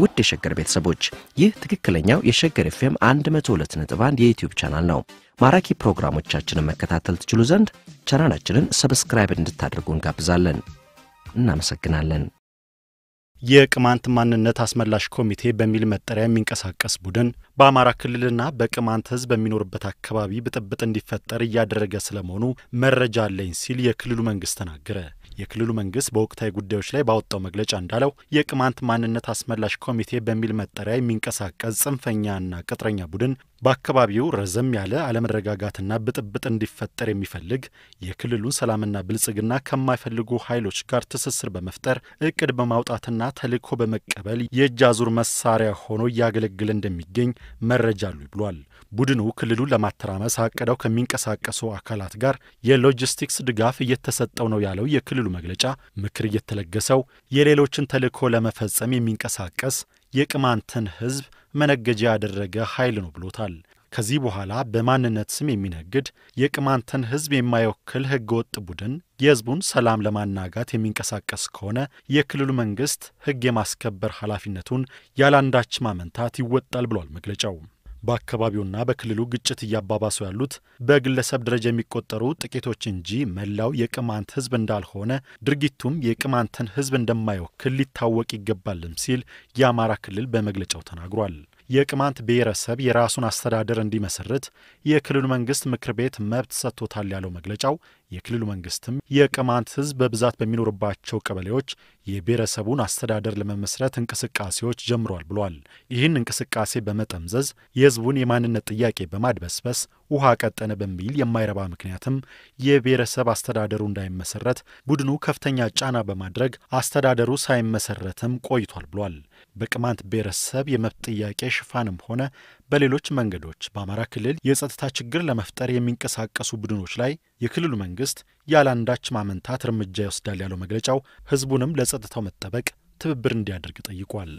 ውድ የሸገር ቤተሰቦች ይህ ትክክለኛው የሸገር ኤፍኤም 1 የዩትዩብ ቻናል ነው። ማራኪ ፕሮግራሞቻችንን መከታተል ትችሉ ዘንድ ቻናላችንን ሰብስክራይብ እንድታደርጉ እንጋብዛለን። እናመሰግናለን። የቅማንት ማንነት አስመላሽ ኮሚቴ በሚል መጠሪያ የሚንቀሳቀስ ቡድን በአማራ ክልልና በቅማንት ሕዝብ በሚኖርበት አካባቢ ብጥብጥ እንዲፈጠር እያደረገ ስለመሆኑ መረጃ አለኝ ሲል የክልሉ መንግስት ተናገረ። የክልሉ መንግስት በወቅታዊ ጉዳዮች ላይ ባወጣው መግለጫ እንዳለው የቅማንት ማንነት አስመላሽ ኮሚቴ በሚል መጠሪያ የሚንቀሳቀስ ጽንፈኛና ቅጥረኛ ቡድን በአካባቢው ረዘም ያለ አለመረጋጋትና ብጥብጥ እንዲፈጠር የሚፈልግ የክልሉን ሰላምና ብልጽግና ከማይፈልጉ ኃይሎች ጋር ትስስር በመፍጠር እቅድ በማውጣትና ተልኮ በመቀበል የእጅ አዙር መሳሪያ ሆኖ እያገለገለ እንደሚገኝ መረጃ አሉ ብሏል። ቡድኑ ክልሉን ለማተራመስ አቅደው ከሚንቀሳቀሱ አካላት ጋር የሎጂስቲክስ ድጋፍ እየተሰጠው ነው ያለው የክልሉ መግለጫ፣ ምክር እየተለገሰው የሌሎችን ተልዕኮ ለመፈጸም የሚንቀሳቀስ የቅማንትን ሕዝብ መነገጃ ያደረገ ኃይል ነው ብሎታል። ከዚህ በኋላ በማንነት ስም የሚነግድ የቅማንትን ህዝብ የማይወክል ወጥ ቡድን የህዝቡን ሰላም ለማናጋት የሚንቀሳቀስ ከሆነ የክልሉ መንግስት ህግ የማስከበር ኃላፊነቱን ያላንዳች ማመንታት ይወጣል ብሏል መግለጫው። በአካባቢውና በክልሉ ግጭት እያባባሱ ያሉት በግለሰብ ደረጃ የሚቆጠሩ ጥቂቶች እንጂ መላው የቅማንት ህዝብ እንዳልሆነ ድርጊቱም የቅማንትን ህዝብ እንደማይወክል ሊታወቅ ይገባልም ሲል የአማራ ክልል በመግለጫው ተናግሯል። የቅማንት ብሔረሰብ የራሱን አስተዳደር እንዲመሰርት የክልሉ መንግስት ምክር ቤት መብት ሰጥቶታል ያለው መግለጫው የክልሉ መንግስትም የቅማንት ህዝብ በብዛት በሚኖርባቸው ቀበሌዎች የብሔረሰቡን አስተዳደር ለመመስረት እንቅስቃሴዎች ጀምሯል ብሏል። ይህን እንቅስቃሴ በመጠምዘዝ የህዝቡን የማንነት ጥያቄ በማድበስበስ ውሃ ቀጠነ በሚል የማይረባ ምክንያትም የብሔረሰብ አስተዳደሩ እንዳይመሰረት ቡድኑ ከፍተኛ ጫና በማድረግ አስተዳደሩ ሳይመሰረትም ቆይቷል ብሏል። በቅማንት ብሔረሰብ የመብት ጥያቄ ሽፋንም ሆነ በሌሎች መንገዶች በአማራ ክልል የጸጥታ ችግር ለመፍጠር የሚንቀሳቀሱ ቡድኖች ላይ የክልሉ መንግስት ያለአንዳች ማመንታት እርምጃ ይወስዳል ያለው መግለጫው ህዝቡንም ለጸጥታው መጠበቅ ትብብር እንዲያደርግ ጠይቋል።